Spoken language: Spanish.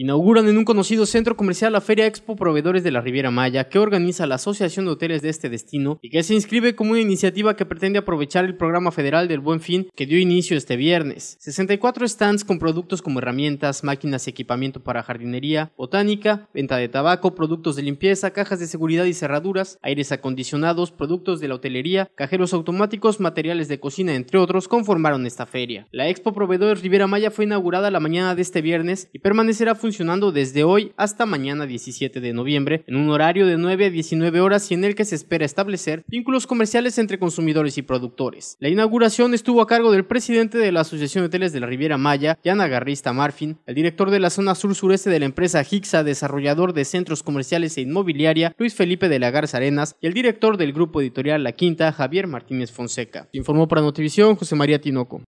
Inauguran en un conocido centro comercial la Feria Expo Proveedores de la Riviera Maya, que organiza la Asociación de Hoteles de este destino y que se inscribe como una iniciativa que pretende aprovechar el programa federal del Buen Fin que dio inicio este viernes. 64 stands con productos como herramientas, máquinas y equipamiento para jardinería, botánica, venta de tabaco, productos de limpieza, cajas de seguridad y cerraduras, aires acondicionados, productos de la hotelería, cajeros automáticos, materiales de cocina, entre otros, conformaron esta feria. La Expo Proveedores Riviera Maya fue inaugurada la mañana de este viernes y permanecerá funcionando desde hoy hasta mañana 17 de noviembre en un horario de 9 a 19 horas y en el que se espera establecer vínculos comerciales entre consumidores y productores. La inauguración estuvo a cargo del presidente de la Asociación de Hoteles de la Riviera Maya, Yana Garrista Marfin, el director de la zona sur-sureste de la empresa Hixa, desarrollador de centros comerciales e inmobiliaria, Luis Felipe de la Garza Arenas, y el director del grupo editorial La Quinta, Javier Martínez Fonseca. Informó para Notivisión José María Tinoco.